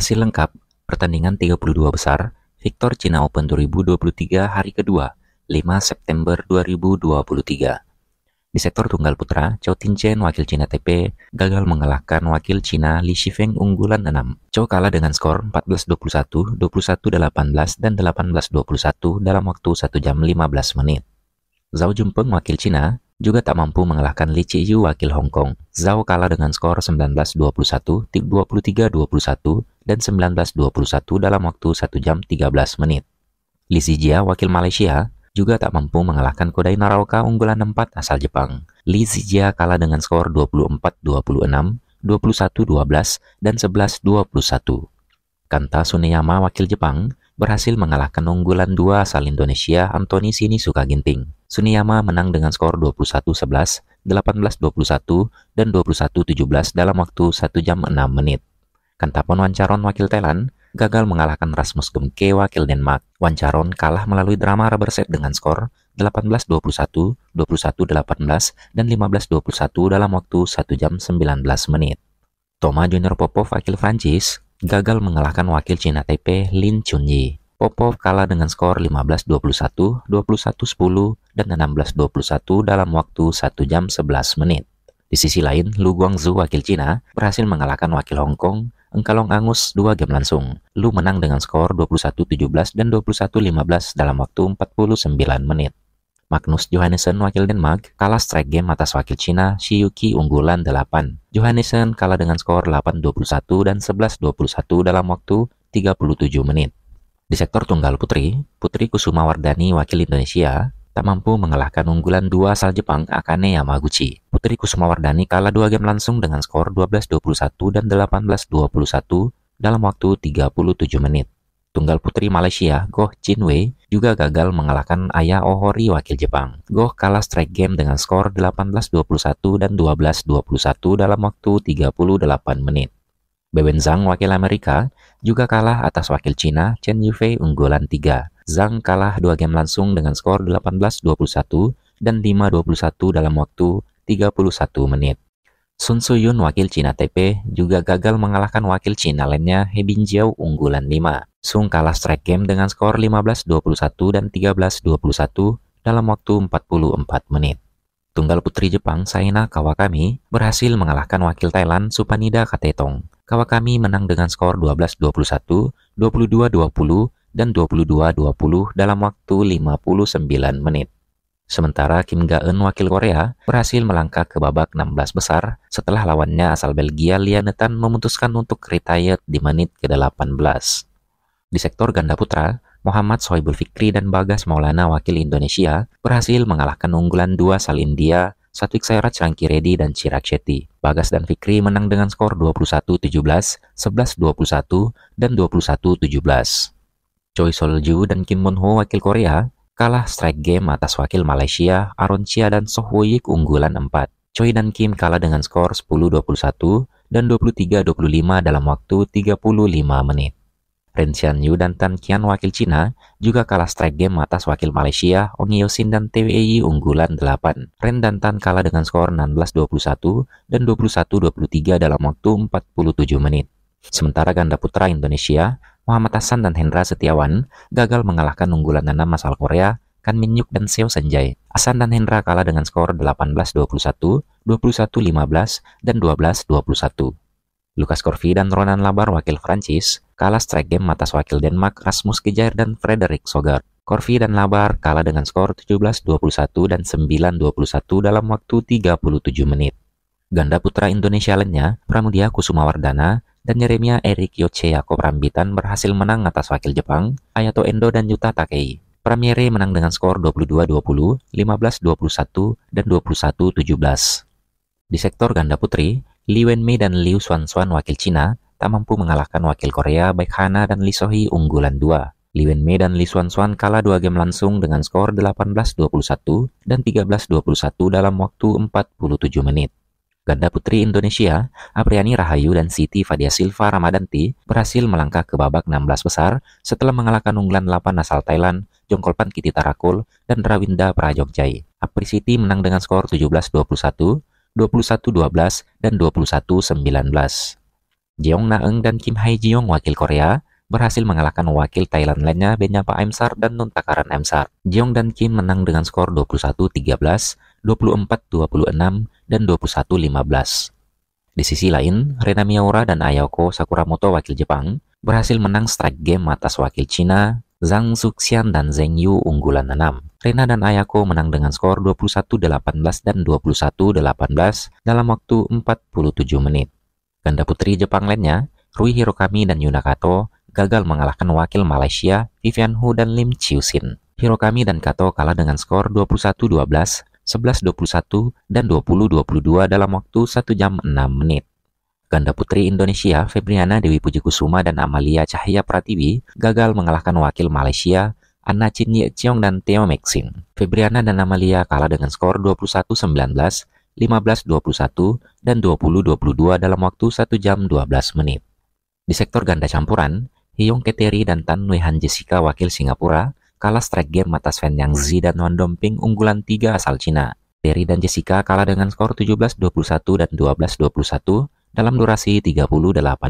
Hasil lengkap, pertandingan 32 besar, Victor Cina Open 2023 hari kedua, 5 September 2023. Di sektor tunggal putra, Chao Chen wakil Cina TP gagal mengalahkan wakil Cina Li Shifeng unggulan 6. Chao kalah dengan skor 14-21, 21-18, dan 18-21 dalam waktu 1 jam 15 menit. Zhao Junpeng wakil Cina juga tak mampu mengalahkan Li Qiyu wakil Hong Kong. Zhao kalah dengan skor 19-21, 23-21, dan 19.21 dalam waktu 1 jam 13 menit. Zijia, wakil Malaysia, juga tak mampu mengalahkan Kodai Naraoka unggulan 4 asal Jepang. Zijia kalah dengan skor 24-26, 21-12, dan 11-21. Kanta Suneyama, wakil Jepang, berhasil mengalahkan unggulan 2 asal Indonesia Antoni Sini Sukaginting. Suneyama menang dengan skor 21-11, 18-21, dan 21-17 dalam waktu 1 jam 6 menit. Kentapon Wancaron wakil Thailand gagal mengalahkan Rasmus Gemke wakil Denmark. Wancaron kalah melalui drama rubber set dengan skor 18-21, 21-18, dan 15-21 dalam waktu 1 jam 19 menit. Thomas Junior Popov wakil Prancis gagal mengalahkan wakil Cina Taipei Lin Chunyi. Popov kalah dengan skor 15-21, 21-10, dan 16-21 dalam waktu 1 jam 11 menit. Di sisi lain, Lu Guangzhou wakil Cina berhasil mengalahkan wakil Hong Kong Engkalong angus 2 game langsung. Lu menang dengan skor 21-17 dan 21-15 dalam waktu 49 menit. Magnus Johannessen wakil Denmark kalah strike game atas wakil Cina Shiyuki unggulan 8. Johannessen kalah dengan skor 8-21 dan 11-21 dalam waktu 37 menit. Di sektor tunggal putri, Putri Kusuma Wardani wakil Indonesia tak mampu mengalahkan unggulan dua asal Jepang Akane Yamaguchi. Putri Kusumawardani kalah dua game langsung dengan skor 12-21 dan 18-21 dalam waktu 37 menit. Tunggal putri Malaysia, Goh Chin Wei, juga gagal mengalahkan Ayah Ohori wakil Jepang. Goh kalah strike game dengan skor 18-21 dan 12-21 dalam waktu 38 menit. Bewen Zhang wakil Amerika juga kalah atas wakil Cina Chen Yufei unggulan 3. Zhang kalah dua game langsung dengan skor 18-21 dan 5-21 dalam waktu 31 menit. Sun Suyun wakil Cina TP juga gagal mengalahkan wakil Cina lainnya He Jiao, unggulan 5. Sung kalah strike game dengan skor 15-21 dan 13-21 dalam waktu 44 menit. Tunggal putri Jepang Saina Kawakami berhasil mengalahkan wakil Thailand Supanida Katetong Kawakami menang dengan skor 12-21, 22-20, dan 22-20 dalam waktu 59 menit. Sementara Kim Ga-eun wakil Korea berhasil melangkah ke babak 16 besar setelah lawannya asal Belgia Lianetan memutuskan untuk retired di menit ke-18. Di sektor ganda putra, Muhammad Soibul Fikri dan Bagas Maulana wakil Indonesia berhasil mengalahkan unggulan dua asal India Satwik Sairat Sangki Reddy dan Cirak Shetty. Bagas dan Fikri menang dengan skor 21-17, 11-21, dan 21-17. Choi Solju dan Kim Moon Ho wakil Korea kalah strike game atas wakil Malaysia Aron Chia dan Soh Woyik unggulan 4. Choi dan Kim kalah dengan skor 10-21 dan 23-25 dalam waktu 35 menit. Ren Xianyu dan Tan Qian wakil Cina juga kalah strike game atas wakil Malaysia Ong Yosin dan TWI e unggulan 8. Ren dan Tan kalah dengan skor 16-21 dan 21-23 dalam waktu 47 menit. Sementara ganda putra Indonesia, Muhammad Hasan dan Hendra Setiawan gagal mengalahkan unggulan dana asal Korea, Kan Min Yuk dan Seo Senjay. Hasan dan Hendra kalah dengan skor 18-21, 21-15, dan 12-21. Lukas Corvi dan Ronan Labar wakil Prancis kalah strike game atas wakil Denmark Rasmus Kejair dan Frederik Sogar. Korvi dan Labar kalah dengan skor 17-21 dan 9-21 dalam waktu 37 menit. Ganda putra Indonesia lainnya, Pramudia Kusumawardana dan Yeremia Erik Yoce Koprambitan berhasil menang atas wakil Jepang, Ayato Endo dan Yuta Takei. Premiere menang dengan skor 22-20, 15-21, dan 21-17. Di sektor ganda putri, Li Wenmei dan Liu Xuanxuan wakil Cina tak mampu mengalahkan wakil Korea baik Hana dan Lee Sohee unggulan 2. Lee Wen Mei dan Lee Swan Swan kalah dua game langsung dengan skor 18-21 dan 13-21 dalam waktu 47 menit. Ganda putri Indonesia, Apriani Rahayu dan Siti Fadia Silva Ramadanti berhasil melangkah ke babak 16 besar setelah mengalahkan unggulan 8 asal Thailand, Jongkolpan Kiti Tarakul, dan Rawinda Prajongjai. Apri Siti menang dengan skor 17-21, 21-12, dan 21-19. Jeong Naeng dan Kim Hae Jeong wakil Korea berhasil mengalahkan wakil Thailand lainnya Benyapa Emsar dan Nuntakaran Emsar. Jeong dan Kim menang dengan skor 21-13, 24-26, dan 21-15. Di sisi lain, Rena Miura dan Ayako Sakuramoto wakil Jepang berhasil menang strike game atas wakil Cina, Zhang Xuxian dan Zheng Yu unggulan 6. Rena dan Ayako menang dengan skor 21-18 dan 21-18 dalam waktu 47 menit. Ganda putri Jepang lainnya, Rui Hirokami dan Yuna Kato, gagal mengalahkan wakil Malaysia Vivian Hu dan Lim Chiu Sin. Hirokami dan Kato kalah dengan skor 21-12, 11-21, dan 20-22 dalam waktu 1 jam 6 menit. Ganda putri Indonesia Febriana Dewi Puji Kusuma dan Amalia Cahya Pratiwi gagal mengalahkan wakil Malaysia Anna Chin Ye Cheong dan Theo Maxim. Febriana dan Amalia kalah dengan skor 21-19, 15.21, dan 20.22 dalam waktu 1 jam 12 menit. Di sektor ganda campuran, Hyung Keteri dan Tan Nui Han Jessica wakil Singapura kalah strike game atas Fan Yang Zi dan Wan Domping unggulan 3 asal Cina. Terry dan Jessica kalah dengan skor 17-21 dan 12-21 dalam durasi 38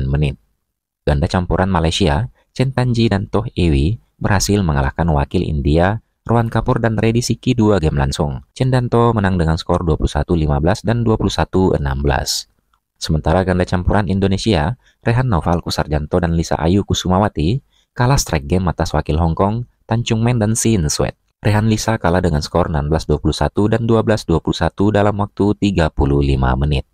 menit. Ganda campuran Malaysia, Chen Tanji dan Toh Ewi berhasil mengalahkan wakil India Rohan Kapoor dan Reddy Siki 2 game langsung. Cendanto menang dengan skor 21-15 dan 21-16. Sementara ganda campuran Indonesia, Rehan Noval Kusarjanto dan Lisa Ayu Kusumawati kalah strike game atas wakil Hong Kong, Tan Chung Men dan Sin Sweat. Rehan Lisa kalah dengan skor 16-21 dan 12-21 dalam waktu 35 menit.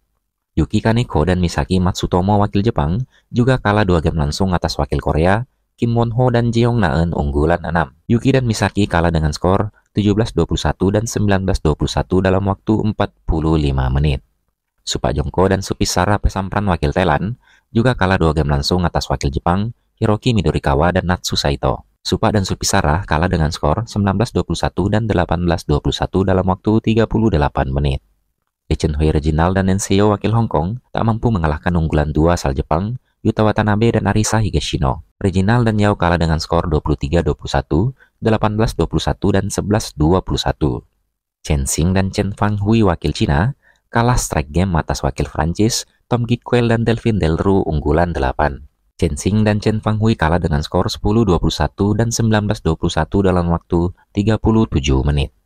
Yuki Kaneko dan Misaki Matsutomo wakil Jepang juga kalah dua game langsung atas wakil Korea, Kim Won-ho dan Jeong Naeun unggulan 6. Yuki dan Misaki kalah dengan skor 17-21 dan 19-21 dalam waktu 45 menit. Supa Jongko dan Supisara Pesampran wakil Thailand juga kalah dua game langsung atas wakil Jepang Hiroki Midorikawa dan Natsu Saito. Supa dan Supisara kalah dengan skor 19-21 dan 18-21 dalam waktu 38 menit. Lee Chen Hui Reginald dan Enseo wakil Hong Kong tak mampu mengalahkan unggulan dua asal Jepang Yuta Watanabe dan Arisa Higashino. Reginald dan Yao kalah dengan skor 23-21, 18-21, dan 11-21. Chen Xing dan Chen Fang Hui wakil Cina kalah strike game atas wakil Prancis Tom Gitquel dan Delvin Delru unggulan 8. Chen Xing dan Chen Fang Hui kalah dengan skor 10-21 dan 19-21 dalam waktu 37 menit.